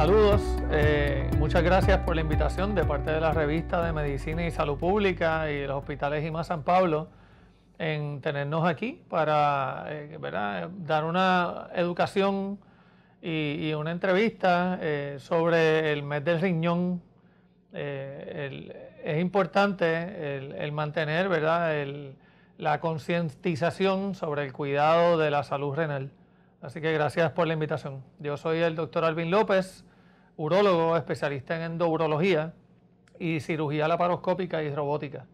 Saludos, eh, muchas gracias por la invitación de parte de la revista de Medicina y Salud Pública y los hospitales IMA San Pablo en tenernos aquí para eh, dar una educación y, una entrevista eh, sobre el mes del riñón. es importante el, mantener la concientización sobre el cuidado de la salud renal. Así que gracias por la invitación. Yo soy el doctor Alvin López, urólogo especialista en endourología y cirugía laparoscópica y robótica.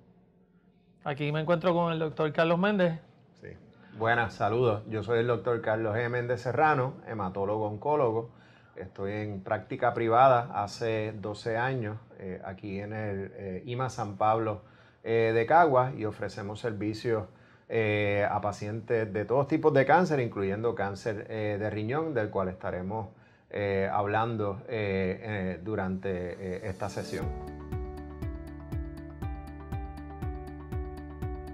Aquí me encuentro con el doctor Carlos Méndez. Sí. Buenas, saludos. Yo soy el doctor Carlos G. Méndez Serrano, hematólogo oncólogo. Estoy en práctica privada hace 12 años eh, aquí en el eh, IMA San Pablo eh, de Caguas y ofrecemos servicios a pacientes de todos tipos de cáncer, incluyendo cáncer de riñón, del cual estaremos eh, hablando eh, eh, durante esta sesión.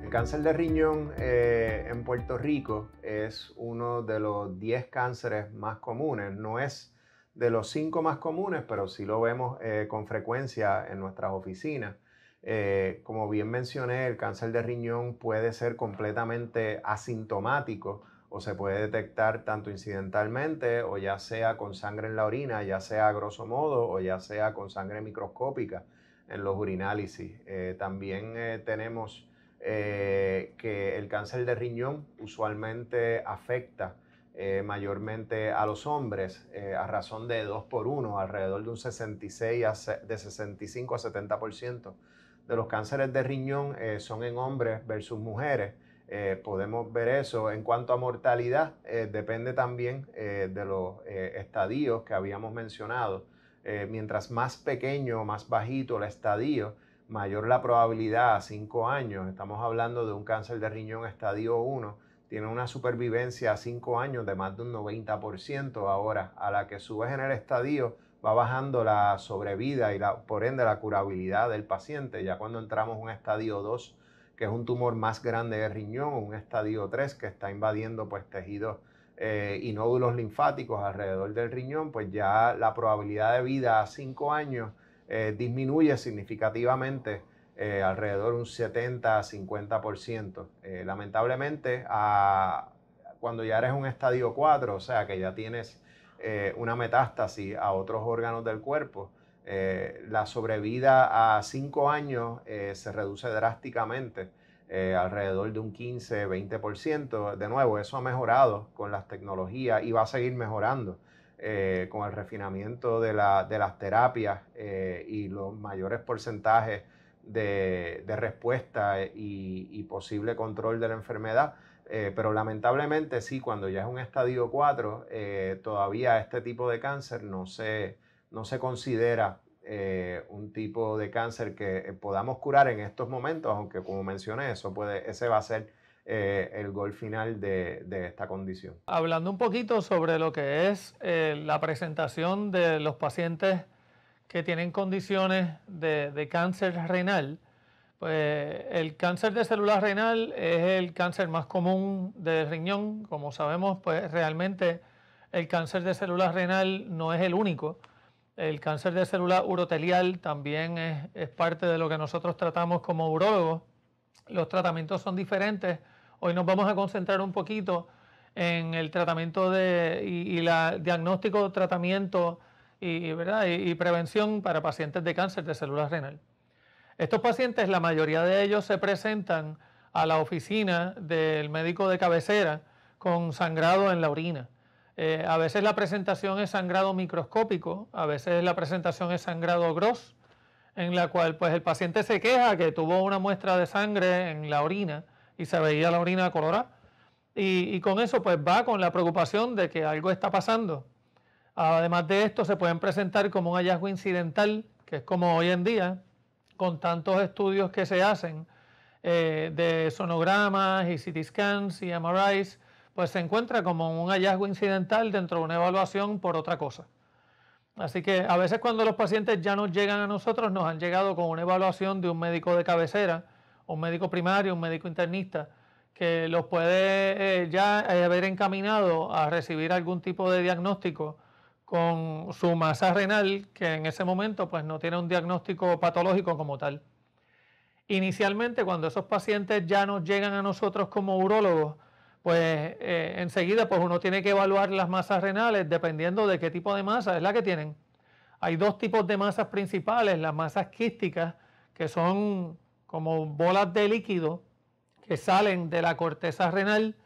El cáncer de riñón en Puerto Rico es uno de los 10 cánceres más comunes. No es de los 5 más comunes, pero sí lo vemos con frecuencia en nuestras oficinas. como bien mencioné, el cáncer de riñón puede ser completamente asintomático o se puede detectar tanto incidentalmente o ya sea con sangre en la orina, ya sea a grosso modo o ya sea con sangre microscópica en los urinálisis. Eh, también eh, tenemos eh, que el cáncer de riñón usualmente afecta mayormente a los hombres a razón de 2 por 1, alrededor de un 66 de 65 a 70% de los cánceres de riñón son en hombres versus mujeres eh, podemos ver eso. En cuanto a mortalidad, eh, depende también eh, de los estadios que habíamos mencionado. mientras más pequeño, o más bajito el estadio, mayor la probabilidad a 5 años. Estamos hablando de un cáncer de riñón estadio 1. Tiene una supervivencia a 5 años de más de un 90% ahora. A la que subes en el estadio, va bajando la sobrevida y por ende la curabilidad del paciente. Ya cuando entramos en un estadio 2, que es un tumor más grande de riñón, un estadio 3 que está invadiendo pues tejidos eh, y nódulos linfáticos alrededor del riñón, pues ya la probabilidad de vida a 5 años eh, disminuye significativamente alrededor eh, alrededor un 70 a 50%. lamentablemente, cuando ya eres un estadio 4, o sea que ya tienes una metástasis a otros órganos del cuerpo, eh, la sobrevida a 5 años eh, se reduce drásticamente, eh, alrededor de un 15-20%. De nuevo, eso ha mejorado con las tecnologías y va a seguir mejorando con el refinamiento de, las terapias y los mayores porcentajes de, respuesta y, y, posible control de la enfermedad. pero lamentablemente sí, cuando ya es un estadio 4, todavía este tipo de cáncer no se, no se considera eh, un tipo de cáncer que eh, podamos curar en estos momentos, aunque como mencioné, eso puede, ese va a ser eh, el gol final de, de, esta condición. Hablando un poquito sobre lo que es la presentación de los pacientes que tienen condiciones de, de cáncer renal, pues el cáncer de células renal es el cáncer más común del riñón. Como sabemos, pues realmente el cáncer de células renal no es el único. El cáncer de célula urotelial también es, parte de lo que nosotros tratamos como urólogos. Los tratamientos son diferentes. Hoy nos vamos a concentrar un poquito en el tratamiento y, la diagnóstico, tratamiento y, prevención para pacientes de cáncer de células renal. Estos pacientes, la mayoría de ellos se presentan a la oficina del médico de cabecera con sangrado en la orina. Eh, a veces la presentación es sangrado microscópico, a veces la presentación es sangrado gros, en la cual pues, el paciente se queja que tuvo una muestra de sangre en la orina y se veía la orina colorada. Y, con eso pues va con la preocupación de que algo está pasando. Además de esto se pueden presentar como un hallazgo incidental, que es como hoy en día, con tantos estudios que se hacen eh, de sonogramas y CT scans y MRIs, pues se encuentra como un hallazgo incidental dentro de una evaluación por otra cosa. Así que a veces cuando los pacientes ya nos llegan a nosotros, nos han llegado con una evaluación de un médico de cabecera, un médico primario, un médico internista, que los puede eh, ya eh, haber encaminado a recibir algún tipo de diagnóstico con su masa renal, que en ese momento pues no tiene un diagnóstico patológico como tal. Inicialmente, cuando esos pacientes ya nos llegan a nosotros como urólogos, pues eh, enseguida pues uno tiene que evaluar las masas renales dependiendo de qué tipo de masa es la que tienen. Hay dos tipos de masas principales, las masas quísticas, que son como bolas de líquido que salen de la corteza renal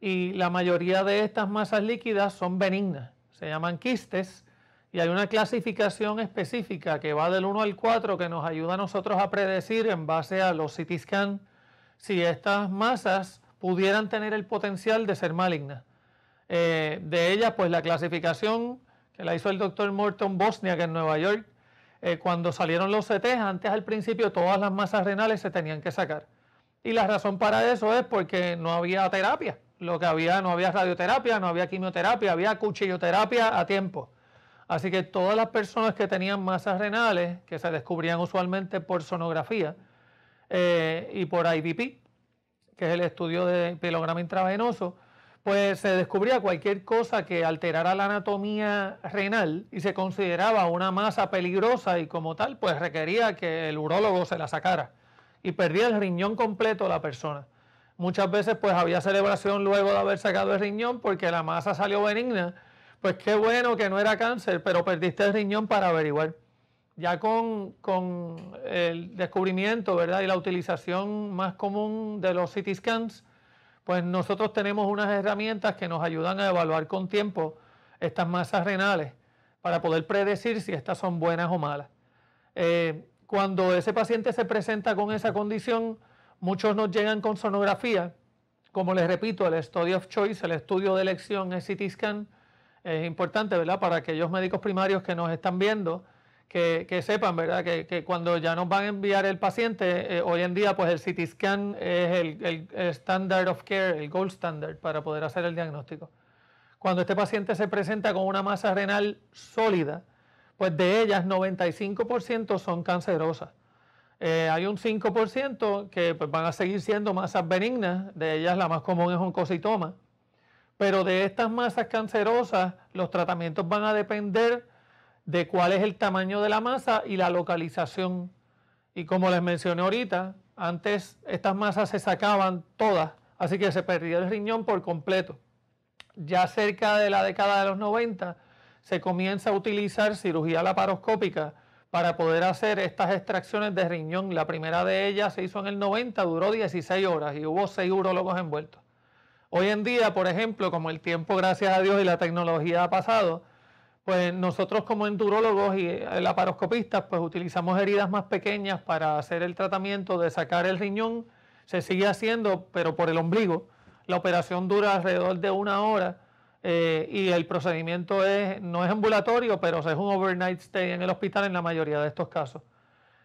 y la mayoría de estas masas líquidas son benignas, se llaman quistes y hay una clasificación específica que va del 1 al 4 que nos ayuda a nosotros a predecir en base a los CT scan si estas masas pudieran tener el potencial de ser malignas. Eh, de ellas, pues la clasificación que la hizo el doctor Morton Bosnia, que en Nueva York, eh, cuando salieron los CTs, e antes al principio todas las masas renales se tenían que sacar. Y la razón para eso es porque no había terapia. Lo que había, no había radioterapia, no había quimioterapia, había cuchilloterapia a tiempo. Así que todas las personas que tenían masas renales, que se descubrían usualmente por sonografía eh, y por IVP, que es el estudio de pilograma intravenoso, pues se descubría cualquier cosa que alterara la anatomía renal y se consideraba una masa peligrosa y como tal, pues requería que el urólogo se la sacara y perdía el riñón completo la persona. Muchas veces pues había celebración luego de haber sacado el riñón porque la masa salió benigna. Pues qué bueno que no era cáncer, pero perdiste el riñón para averiguar ya con, con, el descubrimiento ¿verdad? y la utilización más común de los CT scans, pues nosotros tenemos unas herramientas que nos ayudan a evaluar con tiempo estas masas renales para poder predecir si estas son buenas o malas. Eh, cuando ese paciente se presenta con esa condición, muchos nos llegan con sonografía. Como les repito, el study of choice, el estudio de elección es CT scan. Es importante, ¿verdad? Para aquellos médicos primarios que nos están viendo, que, sepan, ¿verdad? Que, cuando ya nos van a enviar el paciente, eh, hoy en día pues el CT scan es el, standard of care, el gold standard para poder hacer el diagnóstico. Cuando este paciente se presenta con una masa renal sólida, pues de ellas 95% son cancerosas. Eh, hay un 5% que pues, van a seguir siendo masas benignas, de ellas la más común es oncocitoma, pero de estas masas cancerosas los tratamientos van a depender de cuál es el tamaño de la masa y la localización. Y como les mencioné ahorita, antes estas masas se sacaban todas, así que se perdía el riñón por completo. Ya cerca de la década de los 90 se comienza a utilizar cirugía laparoscópica para poder hacer estas extracciones de riñón. La primera de ellas se hizo en el 90, duró 16 horas y hubo 6 urologos envueltos. Hoy en día, por ejemplo, como el tiempo, gracias a Dios y la tecnología ha pasado, pues nosotros como endurólogos y eh, laparoscopistas, pues utilizamos heridas más pequeñas para hacer el tratamiento de sacar el riñón. Se sigue haciendo, pero por el ombligo. La operación dura alrededor de una hora eh, y el procedimiento es, no es ambulatorio, pero es un overnight stay en el hospital en la mayoría de estos casos.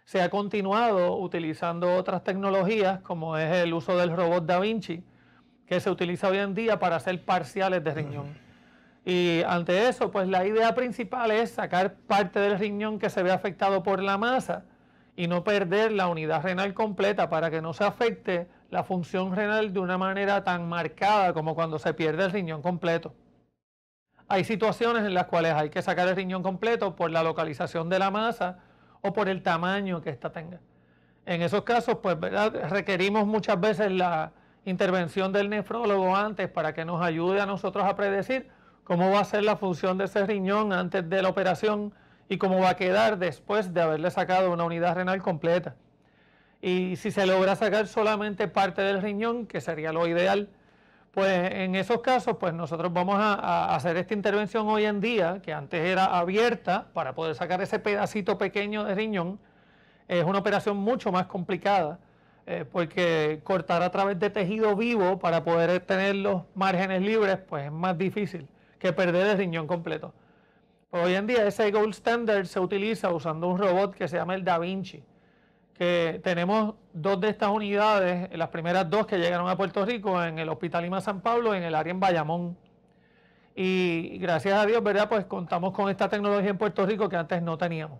Se ha continuado utilizando otras tecnologías, como es el uso del robot Da Vinci, que se utiliza hoy en día para hacer parciales de riñón. Y ante eso, pues la idea principal es sacar parte del riñón que se ve afectado por la masa y no perder la unidad renal completa para que no se afecte la función renal de una manera tan marcada como cuando se pierde el riñón completo. Hay situaciones en las cuales hay que sacar el riñón completo por la localización de la masa o por el tamaño que ésta tenga. En esos casos, pues requerimos muchas veces la intervención del nefrólogo antes para que nos ayude a nosotros a predecir cómo va a ser la función de ese riñón antes de la operación y cómo va a quedar después de haberle sacado una unidad renal completa. Y si se logra sacar solamente parte del riñón, que sería lo ideal, pues en esos casos, pues nosotros vamos a, hacer esta intervención hoy en día, que antes era abierta para poder sacar ese pedacito pequeño de riñón. Es una operación mucho más complicada, eh, porque cortar a través de tejido vivo para poder tener los márgenes libres, pues es más difícil que perder el riñón completo. Pues hoy en día ese gold standard se utiliza usando un robot que se llama el Da Vinci, que tenemos dos de estas unidades, las primeras dos que llegaron a Puerto Rico en el Hospital Lima San Pablo, en el área en Bayamón. Y gracias a Dios, ¿verdad? Pues contamos con esta tecnología en Puerto Rico que antes no teníamos.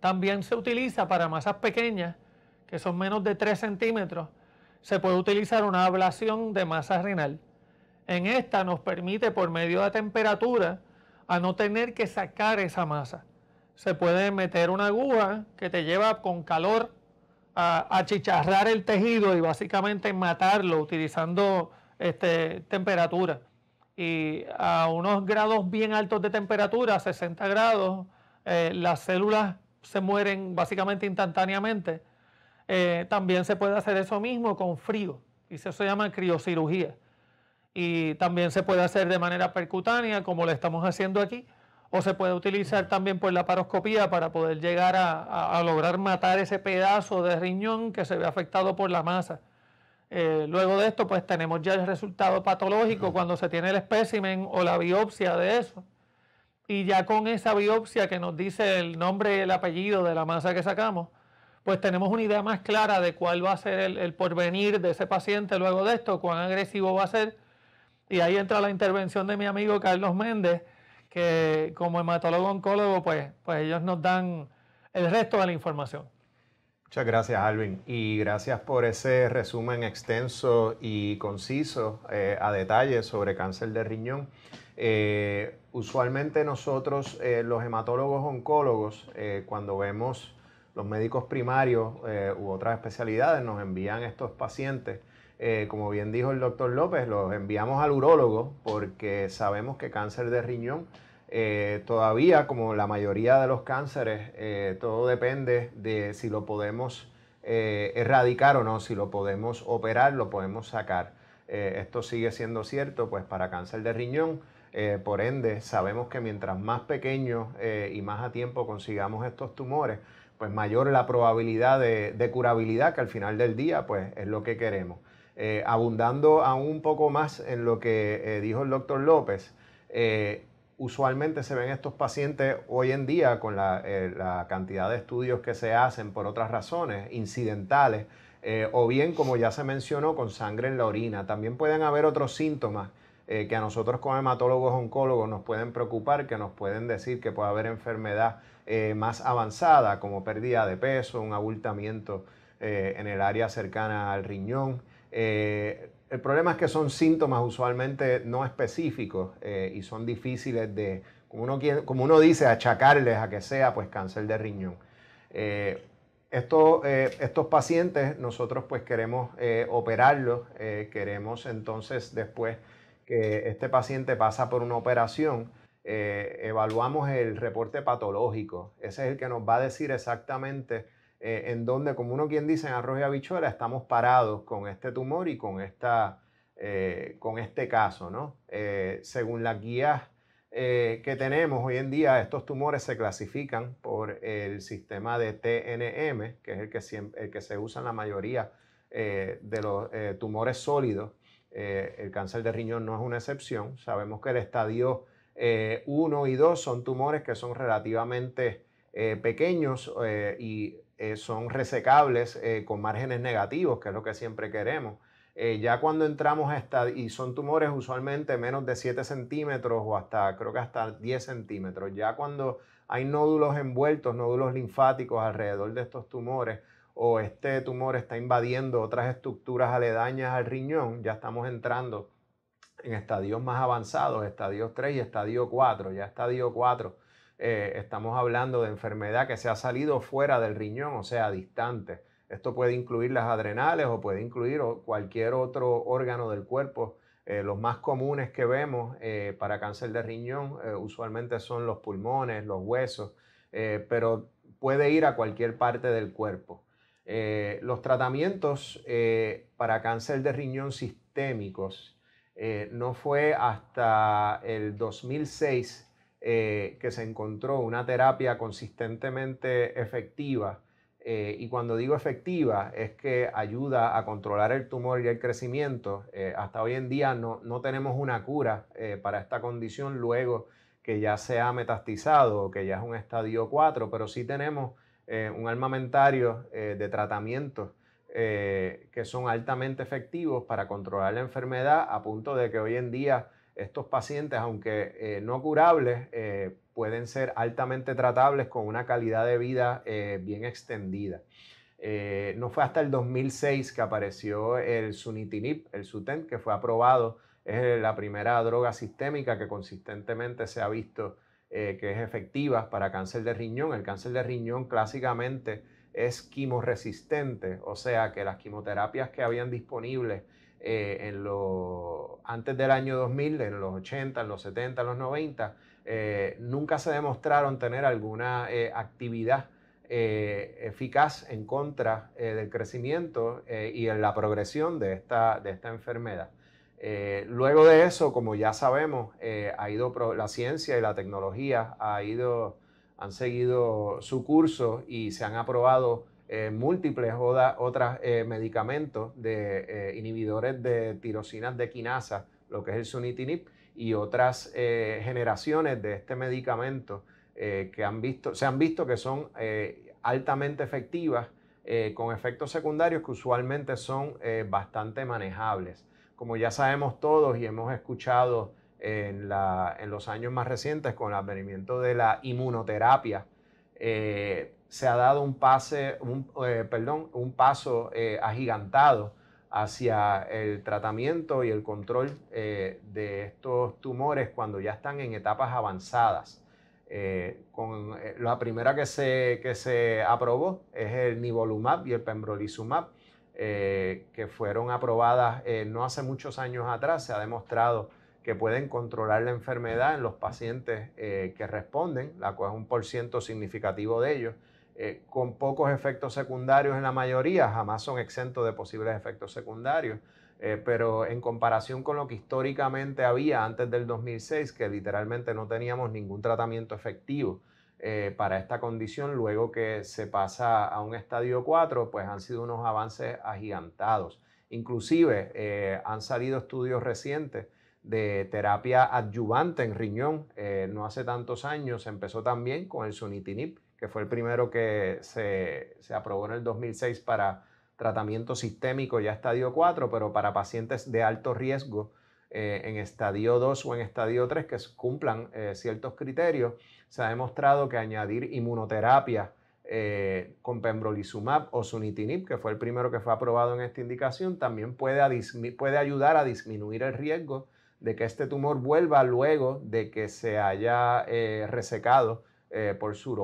También se utiliza para masas pequeñas, que son menos de 3 centímetros, se puede utilizar una ablación de masa renal en esta nos permite por medio de temperatura a no tener que sacar esa masa. Se puede meter una aguja que te lleva con calor a, achicharrar chicharrar el tejido y básicamente matarlo utilizando este, temperatura. Y a unos grados bien altos de temperatura, 60 grados, eh, las células se mueren básicamente instantáneamente. Eh, también se puede hacer eso mismo con frío y eso se llama criocirugía y también se puede hacer de manera percutánea, como lo estamos haciendo aquí, o se puede utilizar también por la paroscopía para poder llegar a, lograr matar ese pedazo de riñón que se ve afectado por la masa. Eh, luego de esto, pues tenemos ya el resultado patológico cuando se tiene el espécimen o la biopsia de eso. Y ya con esa biopsia que nos dice el nombre el apellido de la masa que sacamos, pues tenemos una idea más clara de cuál va a ser el porvenir de ese paciente luego de esto, cuán agresivo va a ser y ahí entra la intervención de mi amigo Carlos Méndez, que como hematólogo oncólogo, pues, pues ellos nos dan el resto de la información. Muchas gracias, Alvin, y gracias por ese resumen extenso y conciso eh, a detalle sobre cáncer de riñón. Eh, usualmente nosotros, eh, los hematólogos oncólogos, cuando vemos los médicos primarios u otras especialidades, nos envían estos pacientes eh, como bien dijo el doctor López, los enviamos al urólogo porque sabemos que cáncer de riñón eh, todavía, como la mayoría de los cánceres, eh, todo depende de si lo podemos erradicar o no, si lo podemos operar, lo podemos sacar. esto sigue siendo cierto pues para cáncer de riñón. por ende, sabemos que mientras más pequeños y más a tiempo consigamos estos tumores, pues mayor la probabilidad de, curabilidad, que al final del día pues, es lo que queremos. Eh, abundando aún un poco más en lo que eh, dijo el doctor López, eh, usualmente se ven estos pacientes hoy en día con la, la, cantidad de estudios que se hacen por otras razones incidentales, o bien, como ya se mencionó, con sangre en la orina. También pueden haber otros síntomas que a nosotros como hematólogos oncólogos nos pueden preocupar, que nos pueden decir que puede haber enfermedad más avanzada, como pérdida de peso, un abultamiento en el área cercana al riñón. Eh, el problema es que son síntomas usualmente no específicos eh, y son difíciles de, como uno, dice, achacarles a que sea pues cáncer de riñón. Eh, estos, pacientes nosotros pues queremos operarlos, queremos entonces después que este paciente pasa por una operación, evaluamos el reporte patológico, ese es el que nos va a decir exactamente eh, en donde, como uno quien dice en arroz y habichuela, estamos parados con este tumor y con, esta, eh, con este caso, ¿no? Eh, según las guías que tenemos hoy en día, estos tumores se clasifican por el sistema de TNM, que es el que, que se usa en la mayoría de los tumores sólidos. el cáncer de riñón no es una excepción. Sabemos que el estadio 1 y 2 son tumores que son relativamente... pequeños y eh, son resecables eh, con márgenes negativos, que es lo que siempre queremos. Eh, ya cuando entramos a esta, y son tumores usualmente menos de 7 centímetros o hasta, creo que hasta 10 centímetros, ya cuando hay nódulos envueltos, nódulos linfáticos alrededor de estos tumores, o este tumor está invadiendo otras estructuras aledañas al riñón, ya estamos entrando en estadios más avanzados, estadios 3 y estadio 4. Ya estadio 4 eh, estamos hablando de enfermedad que se ha salido fuera del riñón, o sea, distante. Esto puede incluir las adrenales o puede incluir cualquier otro órgano del cuerpo. Eh, los más comunes que vemos eh, para cáncer de riñón usualmente son los pulmones, los huesos, pero puede ir a cualquier parte del cuerpo. los tratamientos para cáncer de riñón sistémicos no fue hasta el 2006 eh, que se encontró una terapia consistentemente efectiva. Eh, y cuando digo efectiva es que ayuda a controlar el tumor y el crecimiento. Eh, hasta hoy en día no, tenemos una cura para esta condición luego que ya se ha metastizado o que ya es un estadio 4, pero sí tenemos un armamentario de tratamientos que son altamente efectivos para controlar la enfermedad a punto de que hoy en día estos pacientes, aunque eh, no curables, eh, pueden ser altamente tratables con una calidad de vida eh, bien extendida. no fue hasta el 2006 que apareció el sunitinib, el sutent, que fue aprobado. Es la primera droga sistémica que consistentemente se ha visto que es efectiva para cáncer de riñón. El cáncer de riñón clásicamente es quimoresistente, o sea que las quimioterapias que habían disponibles eh, en antes del año 2000, en los 80, en los 70, en los 90, eh, nunca se demostraron tener alguna eh, actividad eficaz en contra del crecimiento y en la progresión de esta, de esta enfermedad. luego de eso, como ya sabemos, ha ido la ciencia y la tecnología ha ido, han seguido su curso y se han aprobado eh, múltiples otras otros eh, medicamentos de eh, inhibidores de tirosinas de quinasa, lo que es el sunitinib, y otras generaciones de este medicamento que han visto, se han visto que son altamente efectivas con efectos secundarios que usualmente son bastante manejables. Como ya sabemos todos y hemos escuchado en, los años más recientes con el advenimiento de la inmunoterapia, se ha dado un, pase, eh, perdón, un paso eh, agigantado hacia el tratamiento y el control eh, de estos tumores cuando ya están en etapas avanzadas. con, la primera que se, que se aprobó es el nivolumab y el pembrolizumab, que fueron aprobadas no hace muchos años atrás. Se ha demostrado que pueden controlar la enfermedad en los pacientes que responden, la cual es un por significativo de ellos eh, con pocos efectos secundarios en la mayoría, jamás son exentos de posibles efectos secundarios, eh, pero en comparación con lo que históricamente había antes del 2006, que literalmente no teníamos ningún tratamiento efectivo eh, para esta condición, luego que se pasa a un estadio 4, pues han sido unos avances agigantados. Inclusive han salido estudios recientes de terapia adyuvante en riñón. no hace tantos años empezó también con el sunitinib, que fue el primero que se, aprobó en el 2006 para tratamiento sistémico ya estadio 4, pero para pacientes de alto riesgo eh, en estadio 2 o en estadio 3 que cumplan eh, ciertos criterios, se ha demostrado que añadir inmunoterapia eh, con pembrolizumab o sunitinib, que fue el primero que fue aprobado en esta indicación, también puede, puede ayudar a disminuir el riesgo de que este tumor vuelva luego de que se haya resecado por su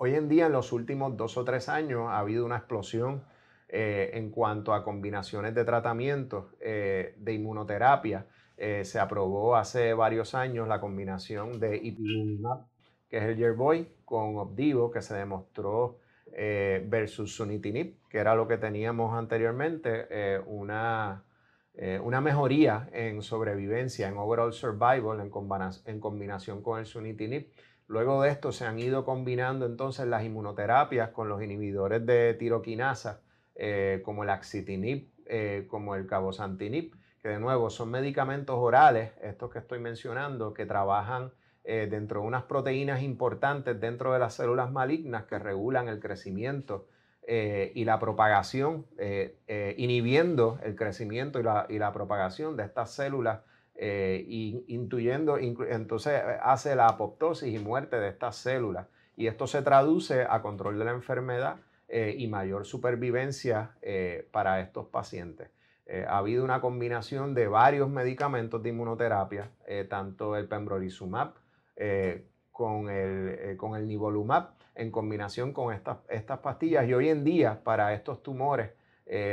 Hoy en día, en los últimos dos o tres años, ha habido una explosión eh, en cuanto a combinaciones de tratamientos eh, de inmunoterapia. Eh, se aprobó hace varios años la combinación de ipilimumab, que es el Yervoy, con Opdivo, que se demostró versus sunitinib, que era lo que teníamos anteriormente, una, una mejoría en sobrevivencia, en overall survival, en, combinación con el sunitinib Luego de esto se han ido combinando entonces las inmunoterapias con los inhibidores de tiroquinasa, eh, como el axitinib, eh, como el cabosantinib, que de nuevo son medicamentos orales, estos que estoy mencionando, que trabajan eh, dentro de unas proteínas importantes dentro de las células malignas que regulan el crecimiento y la propagación, inhibiendo el crecimiento y la, y la propagación de estas células eh, intuyendo, entonces eh, hace la apoptosis y muerte de estas células. Y esto se traduce a control de la enfermedad eh, y mayor supervivencia eh, para estos pacientes. ha habido una combinación de varios medicamentos de inmunoterapia, tanto el pembrolizumab con, el, con el nivolumab, en combinación con estas pastillas. Y hoy en día, para estos tumores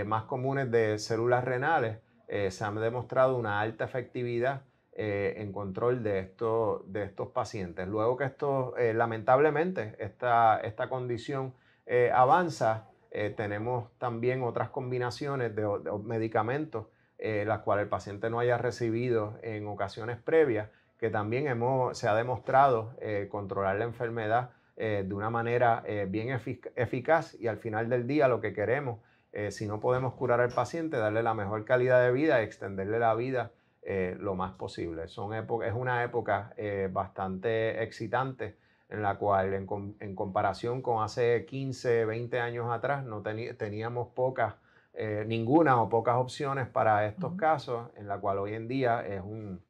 más comunes de células renales, eh, se ha demostrado una alta efectividad eh, en control de, estos pacientes. Luego que esto, eh, lamentablemente, esta, condición avanza, tenemos también otras combinaciones de, medicamentos, las cuales el paciente no haya recibido en ocasiones previas, que también hemos, se ha demostrado controlar la enfermedad de una manera bien eficaz y al final del día lo que queremos eh, si no podemos curar al paciente, darle la mejor calidad de vida y extenderle la vida eh, lo más posible. Son es una época eh, bastante excitante en la cual en, en, comparación con hace 15, 20 años atrás no teníamos pocas, ninguna o pocas opciones para estos casos, en la cual hoy en día es un,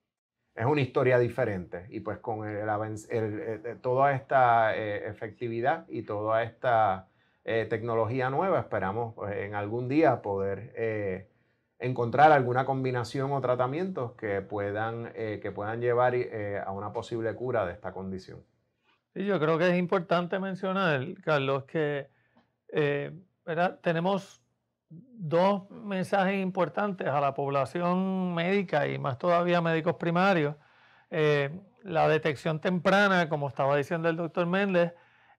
es una historia diferente. Y pues con el, toda esta efectividad y toda esta eh, tecnología nueva. Esperamos pues, en algún día poder eh, encontrar alguna combinación o tratamientos que puedan, eh, que puedan llevar a una posible cura de esta condición. Y yo creo que es importante mencionar, Carlos, que tenemos dos mensajes importantes a la población médica y más todavía médicos primarios. la detección temprana, como estaba diciendo el doctor Méndez,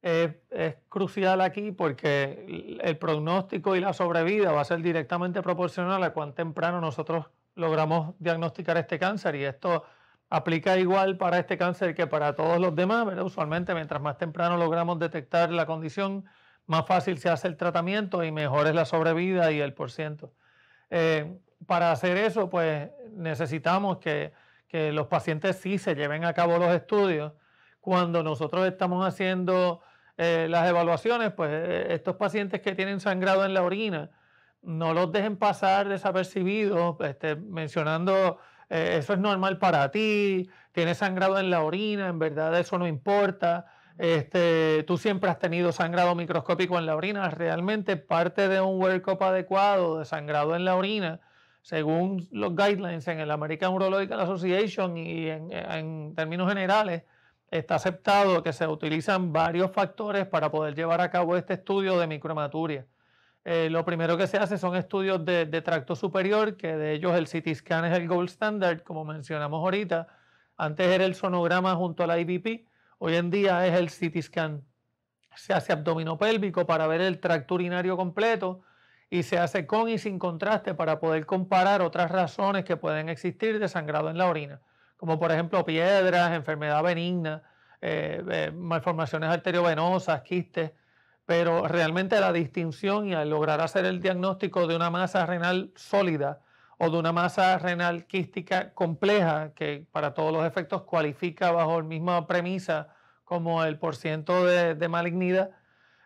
es, crucial aquí porque el pronóstico y la sobrevida va a ser directamente proporcional a cuán temprano nosotros logramos diagnosticar este cáncer y esto aplica igual para este cáncer que para todos los demás, Usualmente mientras más temprano logramos detectar la condición, más fácil se hace el tratamiento y mejor es la sobrevida y el porciento. Eh, para hacer eso, pues necesitamos que, que los pacientes sí se lleven a cabo los estudios. Cuando nosotros estamos haciendo eh, las evaluaciones, pues eh, estos pacientes que tienen sangrado en la orina, no los dejen pasar desapercibidos, este, mencionando eh, eso es normal para ti, tienes sangrado en la orina, en verdad eso no importa, este, tú siempre has tenido sangrado microscópico en la orina, realmente parte de un workup adecuado de sangrado en la orina, según los guidelines en el American Urological Association y en términos generales, está aceptado que se utilizan varios factores para poder llevar a cabo este estudio de micromaturia. Eh, lo primero que se hace son estudios de, tracto superior, que de ellos el CT scan es el gold standard, como mencionamos ahorita. Antes era el sonograma junto a la IVP, hoy en día es el CT scan. Se hace abdominal-pélvico para ver el tracto urinario completo y se hace con y sin contraste para poder comparar otras razones que pueden existir de sangrado en la orina como por ejemplo piedras, enfermedad benigna, eh, eh, malformaciones arteriovenosas, quistes, pero realmente la distinción y al lograr hacer el diagnóstico de una masa renal sólida o de una masa renal quística compleja, que para todos los efectos cualifica bajo la misma premisa como el porciento de, de malignidad,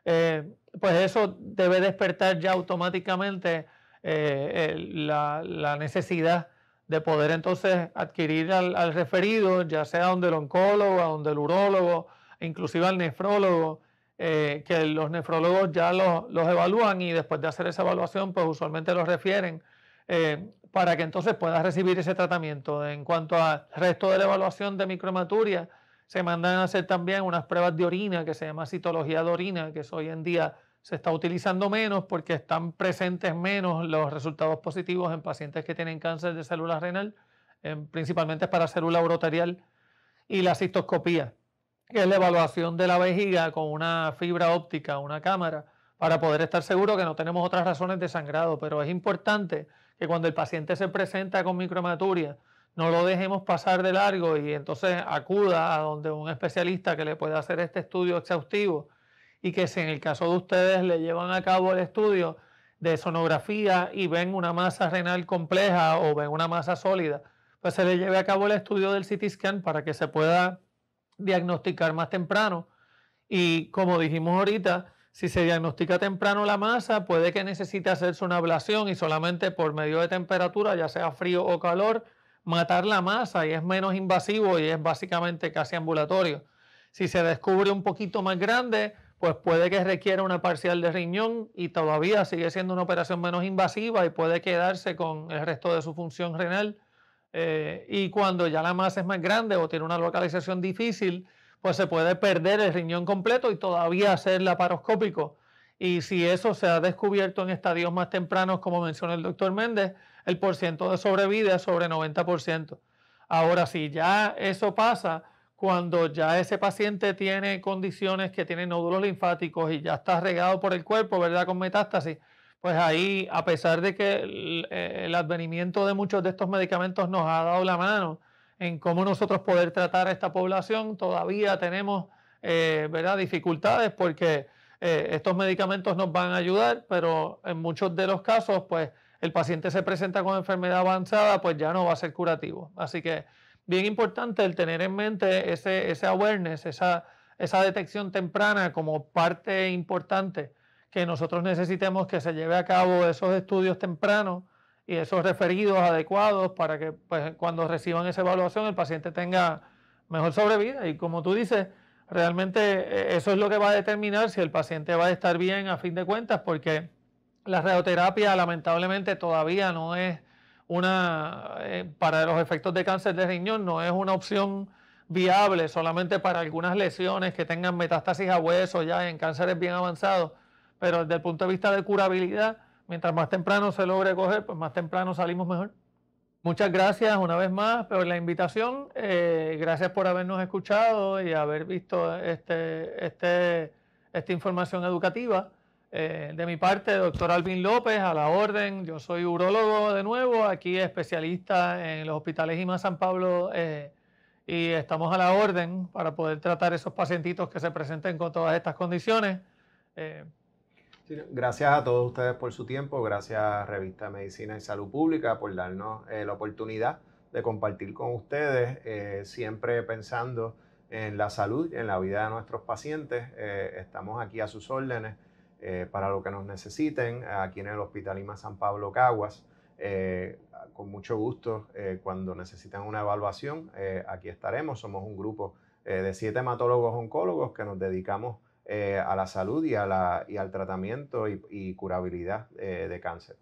eh, pues eso debe despertar ya automáticamente la necesidad de poder entonces adquirir al, referido, ya sea donde el oncólogo, a donde el urólogo, inclusive al nefrólogo, eh, que los nefrólogos ya los, evalúan y después de hacer esa evaluación, pues usualmente los refieren eh, para que entonces pueda recibir ese tratamiento. En cuanto al resto de la evaluación de microhematuria, se mandan a hacer también unas pruebas de orina que se llama citología de orina, que es hoy en día se está utilizando menos porque están presentes menos los resultados positivos en pacientes que tienen cáncer de célula renal, principalmente para célula urotarial y la cistoscopía, que es la evaluación de la vejiga con una fibra óptica, una cámara, para poder estar seguro que no tenemos otras razones de sangrado. Pero es importante que cuando el paciente se presenta con micromaturia no lo dejemos pasar de largo y entonces acuda a donde un especialista que le pueda hacer este estudio exhaustivo y que si en el caso de ustedes le llevan a cabo el estudio de sonografía y ven una masa renal compleja o ven una masa sólida, pues se le lleve a cabo el estudio del CT scan para que se pueda diagnosticar más temprano. Y como dijimos ahorita, si se diagnostica temprano la masa, puede que necesite hacerse una ablación y solamente por medio de temperatura, ya sea frío o calor, matar la masa y es menos invasivo y es básicamente casi ambulatorio. Si se descubre un poquito más grande, pues puede que requiera una parcial de riñón y todavía sigue siendo una operación menos invasiva y puede quedarse con el resto de su función renal. Eh, y cuando ya la masa es más grande o tiene una localización difícil, pues se puede perder el riñón completo y todavía ser laparoscópico. Y si eso se ha descubierto en estadios más tempranos, como menciona el doctor Méndez, el porcentaje de sobrevida es sobre 90%. Ahora, si ya eso pasa, cuando ya ese paciente tiene condiciones que tienen nódulos linfáticos y ya está regado por el cuerpo, ¿verdad? Con metástasis, pues ahí, a pesar de que el, advenimiento de muchos de estos medicamentos nos ha dado la mano en cómo nosotros poder tratar a esta población, todavía tenemos, eh, ¿verdad?, dificultades porque eh, estos medicamentos nos van a ayudar, pero en muchos de los casos, pues el paciente se presenta con enfermedad avanzada, pues ya no va a ser curativo. Así que bien importante el tener en mente ese, awareness, esa, esa detección temprana como parte importante que nosotros necesitemos que se lleve a cabo esos estudios tempranos y esos referidos adecuados para que pues, cuando reciban esa evaluación el paciente tenga mejor sobrevida. Y como tú dices, realmente eh, eso es lo que va a determinar si el paciente va a estar bien a fin de cuentas, porque la radioterapia lamentablemente todavía no es una, eh, para los efectos de cáncer de riñón, no es una opción viable solamente para algunas lesiones que tengan metástasis a hueso ya en cánceres bien avanzados, pero desde el punto de vista de curabilidad, mientras más temprano se logre coger, pues más temprano salimos mejor. Muchas gracias una vez más por la invitación. Eh, gracias por habernos escuchado y haber visto este, este, esta información educativa. Eh, de mi parte, doctor Alvin López, a la orden. Yo soy urólogo de nuevo, aquí especialista en los hospitales IMA San Pablo eh, y estamos a la orden para poder tratar esos pacientitos que se presenten con todas estas condiciones. Eh, gracias a todos ustedes por su tiempo, gracias a Revista Medicina y Salud Pública por darnos la oportunidad de compartir con ustedes, siempre pensando en la salud, y en la vida de nuestros pacientes. estamos aquí a sus órdenes. Eh, para lo que nos necesiten aquí en el Hospital IMA San Pablo Caguas. Eh, con mucho gusto, eh, cuando necesitan una evaluación, aquí estaremos. Somos un grupo de siete hematólogos oncólogos que nos dedicamos a la salud y, al tratamiento y curabilidad de cáncer.